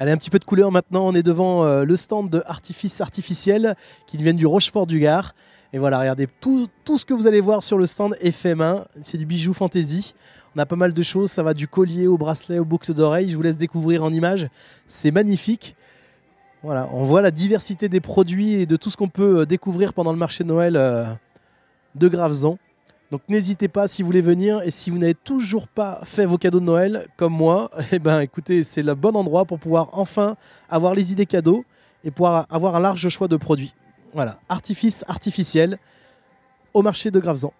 Allez, un petit peu de couleur maintenant. On est devant euh, le stand de Artifice Artificiel qui vient du Rochefort du Gard. Et voilà, regardez, tout, tout, ce que vous allez voir sur le stand FM1, C'est du bijou fantaisie. On a pas mal de choses. Ça va du collier au bracelet aux boucles d'oreilles. Je vous laisse découvrir en image. C'est magnifique. Voilà, on voit la diversité des produits et de tout ce qu'on peut euh, découvrir pendant le marché de Noël euh, de Graveson. Donc n'hésitez pas si vous voulez venir et si vous n'avez toujours pas fait vos cadeaux de Noël comme moi, eh ben écoutez, c'est le bon endroit pour pouvoir enfin avoir les idées cadeaux et pouvoir avoir un large choix de produits. Voilà, artifice artificiel au marché de Gravesan.